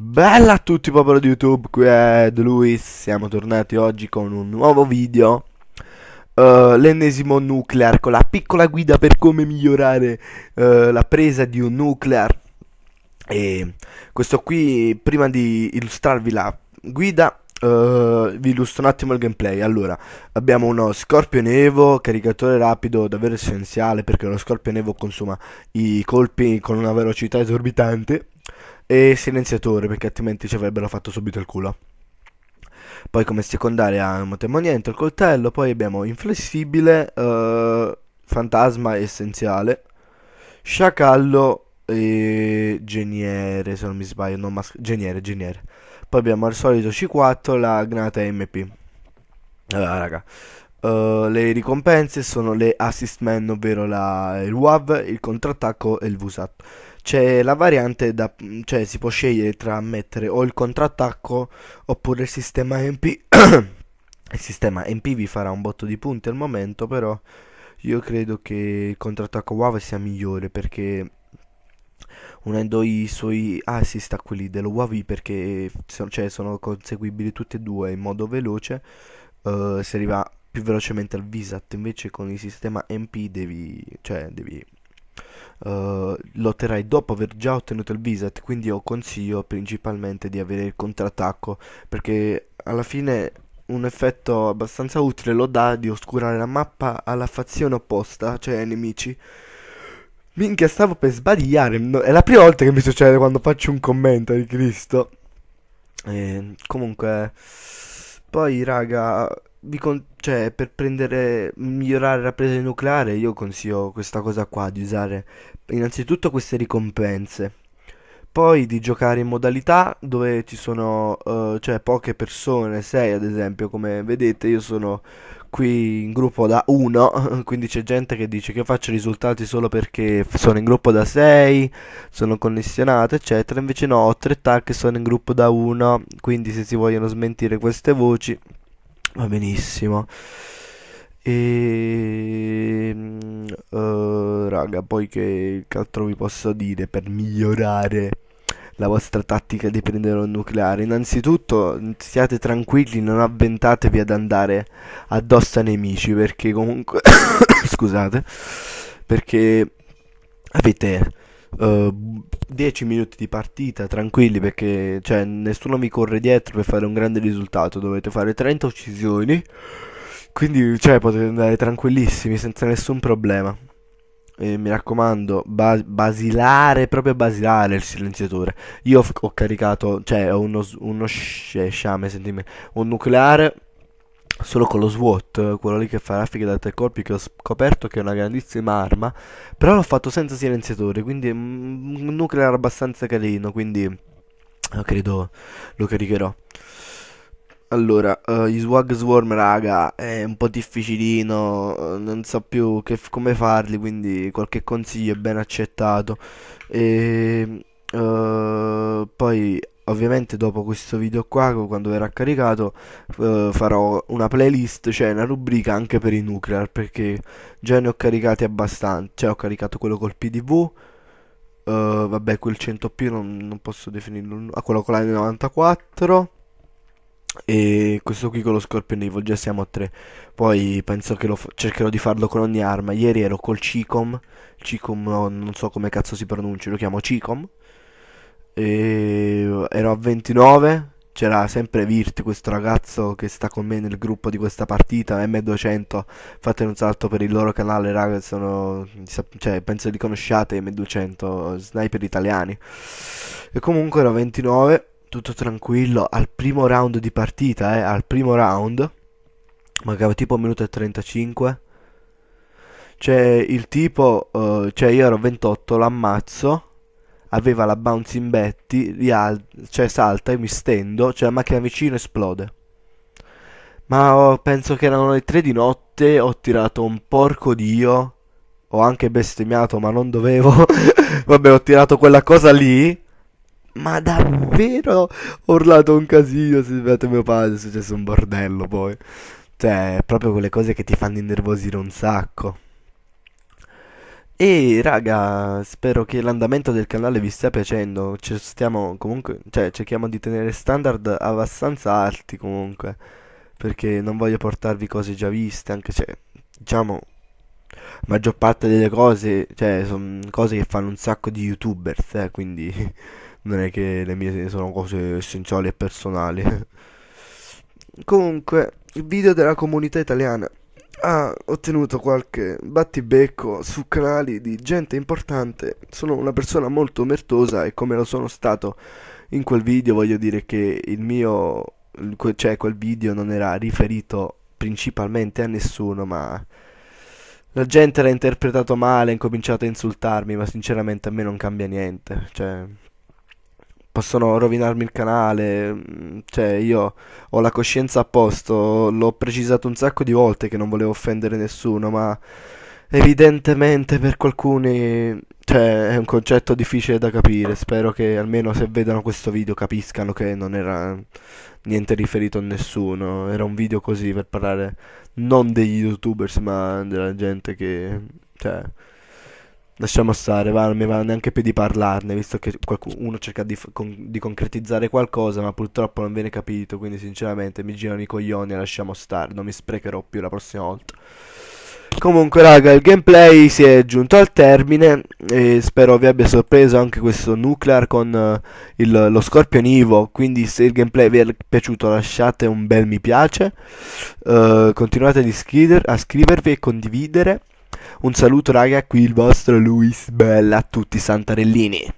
Bella a tutti popolo di YouTube, qui è The Luis, siamo tornati oggi con un nuovo video uh, L'ennesimo nuclear, con la piccola guida per come migliorare uh, la presa di un nuclear E questo qui, prima di illustrarvi la guida, uh, vi illustro un attimo il gameplay Allora, abbiamo uno Scorpion Evo, caricatore rapido, davvero essenziale Perché lo Scorpion Evo consuma i colpi con una velocità esorbitante e silenziatore perché altrimenti ci cioè, avrebbero fatto subito il culo. Poi come secondaria Motemoniente, il coltello, poi abbiamo inflessibile, eh, fantasma essenziale, sciacallo e geniere se non mi sbaglio, non mas- geniere, geniere. Poi abbiamo al solito C4, la granata MP. Allora raga, eh, le ricompense sono le assist man, ovvero la, il WAV, il contrattacco e il VSAT c'è la variante da, cioè si può scegliere tra mettere o il contrattacco oppure il sistema MP. il sistema MP vi farà un botto di punti al momento, però io credo che il contrattacco WAV sia migliore perché unendo i suoi assist ah, a quelli dello Huawei perché sono, cioè, sono conseguibili tutti e due in modo veloce uh, si arriva più velocemente al Visat invece con il sistema MP devi, cioè, devi uh, lo otterrai dopo aver già ottenuto il visat, quindi io consiglio principalmente di avere il contrattacco, perché alla fine un effetto abbastanza utile lo dà di oscurare la mappa alla fazione opposta, cioè ai nemici. Minchia, stavo per sbagliare, no, è la prima volta che mi succede quando faccio un commento di Cristo. E, ehm, comunque... Poi, raga, con- cioè, per prendere, migliorare la presa nucleare, io consiglio questa cosa qua, di usare innanzitutto queste ricompense. Poi di giocare in modalità dove ci sono eh, cioè, poche persone, 6 ad esempio, come vedete io sono qui in gruppo da 1, quindi c'è gente che dice che faccio risultati solo perché sono in gruppo da 6, sono connessionato, eccetera. Invece no, ho 3 tag che sono in gruppo da 1, quindi se si vogliono smentire queste voci Va benissimo. E ehm, uh, eh, raga, poi che altro vi posso dire per migliorare la vostra tattica di prendere un nucleare? Innanzitutto siate tranquilli, non avventatevi ad andare addosso ai nemici perché comunque scusate, perché avete 10 eh, minuti di partita tranquilli perché cioè, nessuno mi corre dietro per fare un grande risultato, dovete fare 30 uccisioni, quindi cioè, potete andare tranquillissimi senza nessun problema. E mi raccomando, bas- basilare, proprio basilare il silenziatore. Io ho, ho caricato, cioè ho uno, uno sciame, sentimi, un nucleare solo con lo SWAT, quello lì che fa raffiche da tre colpi, che ho scoperto che è una grandissima arma, però l'ho fatto senza silenziatore, quindi un nucleare abbastanza carino, quindi eh, credo lo caricherò. Allora, uh, eh, gli swag swarm, raga, è un po' difficilino, eh, non so più che, come farli, quindi qualche consiglio è ben accettato. E, ehm, uh, poi ovviamente dopo questo video qua, quando verrà caricato, eh, farò una playlist, cioè una rubrica anche per i nuclear, perché già ne ho caricati abbastanza, cioè ho caricato quello col PDV, eh, vabbè quel 100P non, non posso definirlo, ah, quello con la 94 e questo qui con lo Scorpion Evil, già siamo a 3. Poi penso che lo cercherò di farlo con ogni arma. Ieri ero col Cicom, Cicom non so come cazzo si pronuncia, lo chiamo Cicom. E ero a 29, c'era sempre Virt, questo ragazzo che sta con me nel gruppo di questa partita, M200, fate un salto per il loro canale, raga, sono, cioè, penso li conosciate, M200, sniper italiani. E comunque ero a 29, tutto tranquillo, al primo round di partita, eh, al primo round, mancava tipo un minuto e 35. Cioè, il tipo, uh, cioè io ero a 28, l'ammazzo aveva la bouncing Betty, rial- cioè salta, io mi stendo, cioè la macchina vicino esplode. Ma oh, penso che erano le tre di notte, ho tirato un porco dio, ho anche bestemmiato ma non dovevo, vabbè ho tirato quella cosa lì, ma davvero ho urlato un casino, si è svegliato mio padre, è successo un bordello poi. Cioè, proprio quelle cose che ti fanno innervosire un sacco. E raga, spero che l'andamento del canale vi stia piacendo. Ci stiamo comunque, cioè, cerchiamo di tenere standard abbastanza alti comunque. Perché non voglio portarvi cose già viste, anche se, diciamo, la maggior parte delle cose, cioè, sono cose che fanno un sacco di youtubers, eh, quindi non è che le mie sono cose essenziali e personali. Comunque, il video della comunità italiana ha ottenuto qualche battibecco su canali di gente importante. Sono una persona molto omertosa e come lo sono stato in quel video, voglio dire che il mio, cioè quel video non era riferito principalmente a nessuno, ma la gente l'ha interpretato male, ha incominciato a insultarmi, ma sinceramente a me non cambia niente, cioè possono rovinarmi il canale, mm, cioè io ho la coscienza a posto, l'ho precisato un sacco di volte che non volevo offendere nessuno, ma evidentemente per alcuni cioè, è un concetto difficile da capire, spero che almeno se vedano questo video capiscano che non era niente riferito a nessuno, era un video così per parlare non degli youtubers ma della gente che... Cioè, lasciamo stare, va, non mi va neanche più di parlarne, visto che qualcuno cerca di, con, di, concretizzare qualcosa, ma purtroppo non viene capito, quindi sinceramente mi girano i coglioni e lasciamo stare, non mi sprecherò più la prossima volta. Comunque raga, il gameplay si è giunto al termine e spero vi abbia sorpreso anche questo nuclear con uh, il, lo scorpionivo, quindi se il gameplay vi è piaciuto lasciate un bel mi piace, uh, continuate a, iscriver- a scrivervi e condividere. Un saluto raga, qui il vostro Luis Bella a tutti i Santarellini.